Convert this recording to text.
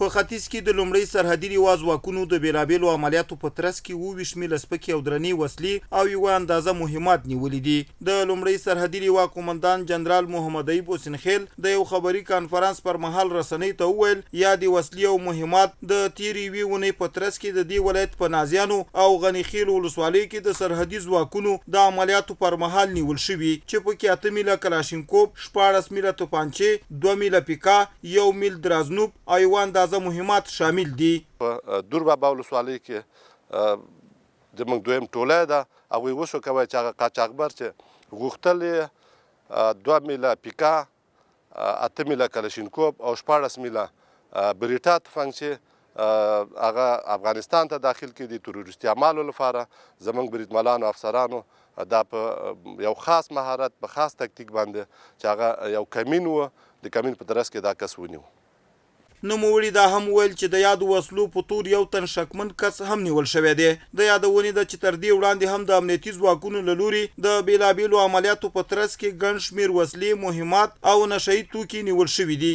په ختیځ کې د لومړی سرحدي ریواز واکونو د بیلابیلو عملیاتو په ترڅ کې وو ویش میل سپکې او درنې وسلې او یو اندازه مهمات نیولې دي د لومړی سرحدي ریوا قومندان جنرال محمد ایوب حسین خیل د یو خبري کانفرنس پر مهال رسنۍ ته وویل یادې وسلې او مهمات د تیرې وی ونې په ترڅ کې د دې ولایت په نازیانو او غنی خیل ولسوالۍ کې د سرحدي ځواکونو د عملیاتو پر مهال نیول شوي چې په کې اته میله کلاشینکوب شپاړس میله توپانچې دوه میله پیکا یو میل درازنوب او یو اندازه تازه مهمات شامل دي په دور بابا ولسوالۍ کې زموږ دویم ټوله ده هغوی وشو کوی چې هغه قاچاقبر چې غوښتل دوه میله پیکا اته میله کلشینکوب او شپاړس میله بریټا تفنګ چې هغه افغانستان ته داخل کې د تروریستي اعمالو لپاره زموږ بریدملانو افسرانو دا په یو خاص مهارت په خاص تکتیک باندې چې هغه یو کمین و د کمین په درس کې دا کس ونیو نوموړي دا هم ویل چې د یادو وسلو په تور یو تن شکمن کس هم نیول شوی دی د یادونې د چې تر دې وړاندې هم د امنیتي ځواکونو له لوري د بیلابیلو عملیاتو په ترڅ کې ګڼ شمېر وسلې مهمات او نشه یي توکي نیول شوي دي